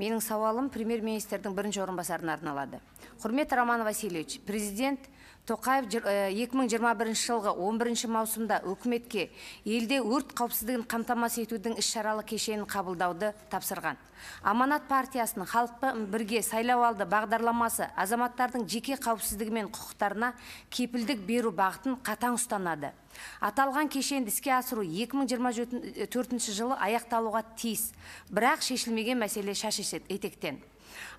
менің сауалым премьер министрдің бірінші орынбасарына арналады құрмет роман васильевич президент тоқаев э, екі мың жиырма бірінші жылғы он бірінші маусымда үкіметке елде өрт қауіпсіздігін қамтамасыз етудің іс шаралы кешенін қабылдауды тапсырған аманат партиясының халықпен бірге сайлау алды бағдарламасы азаматтардың жеке қауіпсіздігі мен құқықтарына кепілдік беру бағытын қатаң ұстанады аталған кешенді іске асыру 2024 жылы аяқталуға тиіс бірақ шешілмеген мәселе шаш етектен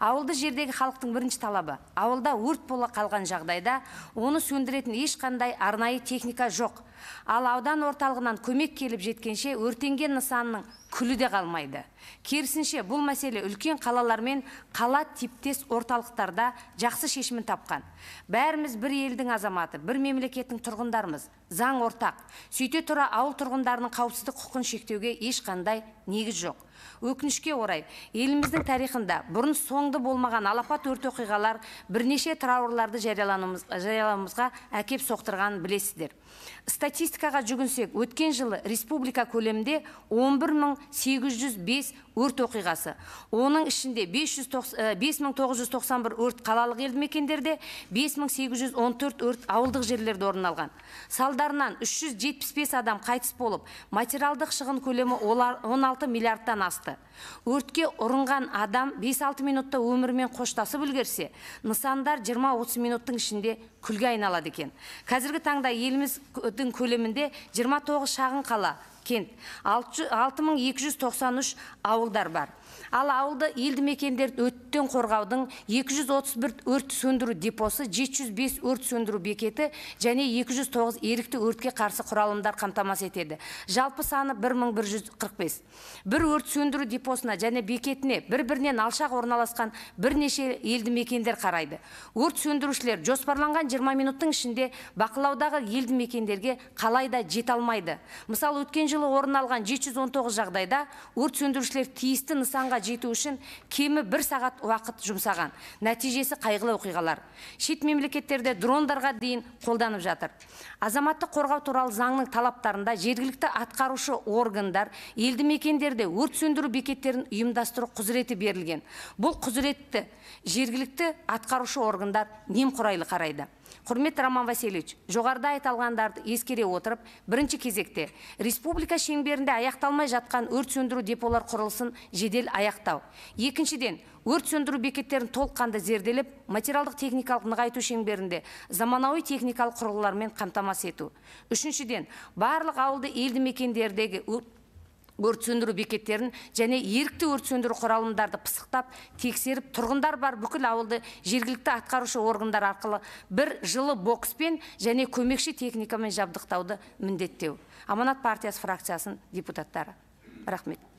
ауылды жердегі халықтың бірінші талабы ауылда өрт бола қалған жағдайда оны сөндіретін ешқандай арнайы техника жоқ ал аудан орталығынан көмек келіп жеткенше өртенген нысанның күлі де қалмайды керісінше бұл мәселе үлкен қалалармен қала типтес орталықтарда жақсы шешімін тапқан бәріміз бір елдің азаматы бір мемлекеттің тұрғындарымыз заң ортақ сөйте тұра ауыл тұрғындарының қауіпсіздік құқын шектеуге ешқандай негіз жоқ өкінішке орай еліміздің тарихында бұрын соңды болмаған алапат өрт оқиғалар бірнеше трауырларды жарияламызға әкеп соқтырғанын білесіздер статистикаға жүгінсек өткен жылы республика көлемде 11805 өрт оқиғасы оның ішінде 5991 э, өрт қалалық елді мекендерде 5814 өрт ауылдық жерлерде орын алған салдарынан 375 адам қайтыс болып материалдық шығын көлемі 16 миллиардтан асты өртке ұрынған адам 5-6 минутта өмірмен қоштасып үлгерсе нысандар 20-30 минуттың ішінде күлге айналады екен қазіргі таңда еліміздің көлемінде 29 шағын қала кент 6293 ауылдар бар ал ауылды елді мекендерді өрттен қорғаудың 231 өрт сөндіру депосы 705 өрт сөндіру бекеті және 209 ерікті өртке қарсы құралымдар қамтамасыз етеді жалпы саны 1145 бір өрт сөндіру депосына және бекетіне бір бірінен алшақ орналасқан бірнеше елді мекендер қарайды өрт сөндірушілер жоспарланған 20 минуттың ішінде бақылаудағы елді мекендерге қалайда жете алмайды мысалы өткен жылы жылы орын алған 719 жағдайда өрт сөндірушілер тиісті нысанға жету үшін кемі бір сағат уақыт жұмсаған нәтижесі қайғылы оқиғалар шет мемлекеттерде дрондарға дейін қолданып жатыр Азаматты қорғау туралы заңның талаптарында жергілікті атқарушы органдар елді мекендерде өрт сөндіру бекеттерін ұйымдастыру құзыреті берілген бұл құзыретті жергілікті атқарушы органдар немқұрайлы қарайды құрметті роман васильевич жоғарыда айталғандарды ескере отырып бірінші кезекте республика шеңберінде аяқталмай жатқан өрт сөндіру деполар құрылысын жедел аяқтау екіншіден өрт сөндіру бекеттерін толыққанды зерделеп материалдық техникалық нығайту шеңберінде заманауи техникалық құрылылармен қамтамасыз ету үшіншіден барлық ауылды елді мекендердегі өрт сөндіру бекеттерін және ерікті өрт сөндіру құралымдарды пысықтап тексеріп тұрғындар бар бүкіл ауылды жергілікті атқарушы органдар арқылы бір жылы бокспен және көмекші техникамен жабдықтауды міндеттеу аманат партиясы фракциясының депутаттары рахмет